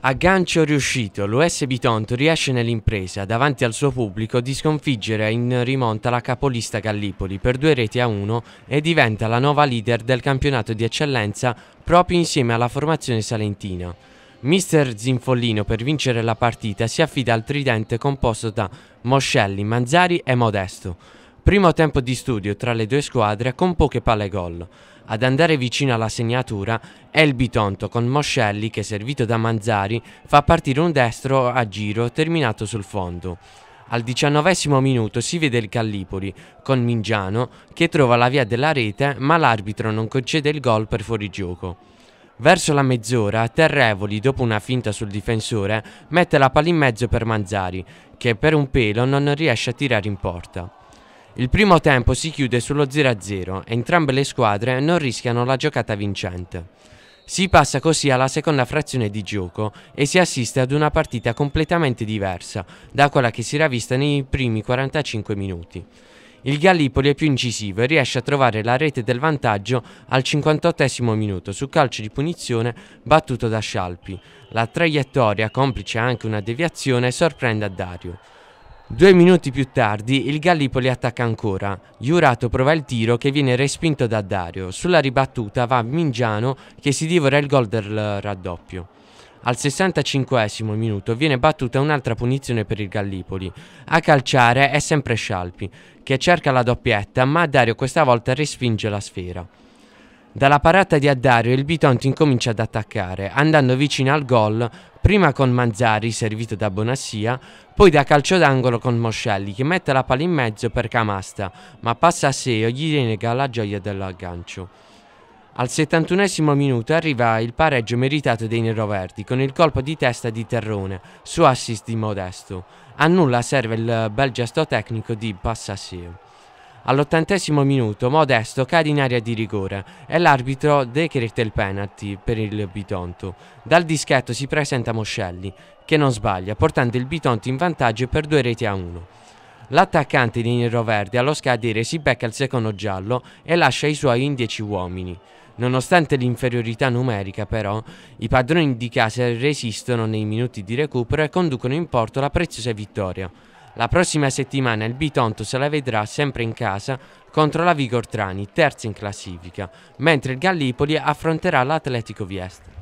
A gancio riuscito, l'US Bitonto riesce nell'impresa, davanti al suo pubblico, di sconfiggere in rimonta la capolista Gallipoli per due reti a uno e diventa la nuova leader del campionato di eccellenza proprio insieme alla formazione salentina. Mister Zinfollino per vincere la partita si affida al tridente composto da Moscelli, Manzari e Modesto. Primo tempo di studio tra le due squadre con poche palle gol. Ad andare vicino alla segnatura è il Bitonto con Moscelli che servito da Manzari fa partire un destro a giro terminato sul fondo. Al diciannovesimo minuto si vede il Callipoli con Mingiano che trova la via della rete ma l'arbitro non concede il gol per fuorigioco. Verso la mezz'ora, Terrevoli, dopo una finta sul difensore, mette la palla in mezzo per Manzari, che per un pelo non riesce a tirare in porta. Il primo tempo si chiude sullo 0-0 e entrambe le squadre non rischiano la giocata vincente. Si passa così alla seconda frazione di gioco e si assiste ad una partita completamente diversa da quella che si era vista nei primi 45 minuti. Il Gallipoli è più incisivo e riesce a trovare la rete del vantaggio al 58 minuto su calcio di punizione battuto da Scialpi. La traiettoria, complice anche una deviazione, sorprende a Dario. Due minuti più tardi il Gallipoli attacca ancora. Jurato prova il tiro che viene respinto da Dario. Sulla ribattuta va Mingiano che si divora il gol del raddoppio. Al 65 minuto viene battuta un'altra punizione per il Gallipoli. A calciare è sempre Scialpi, che cerca la doppietta, ma Dario questa volta respinge la sfera. Dalla parata di Addario il Bitonti incomincia ad attaccare, andando vicino al gol prima con Manzari servito da Bonassia, poi da calcio d'angolo con Moscelli che mette la palla in mezzo per Camasta, ma passa a Seo gli denega la gioia dell'aggancio. Al 71 minuto arriva il pareggio meritato dei neroverdi con il colpo di testa di Terrone su assist di Modesto. A nulla serve il bel gesto tecnico di Passaseo. All'ottantesimo minuto Modesto cade in area di rigore e l'arbitro decreta il penalty per il Bitonto. Dal dischetto si presenta Moscelli, che non sbaglia, portando il Bitonto in vantaggio per due reti a uno. L'attaccante di Nero Verde allo scadere si becca il secondo giallo e lascia i suoi in 10 uomini. Nonostante l'inferiorità numerica però, i padroni di casa resistono nei minuti di recupero e conducono in porto la preziosa vittoria. La prossima settimana il Bitonto se la vedrà sempre in casa contro la Vigor Trani, terza in classifica, mentre il Gallipoli affronterà l'Atletico Viesta.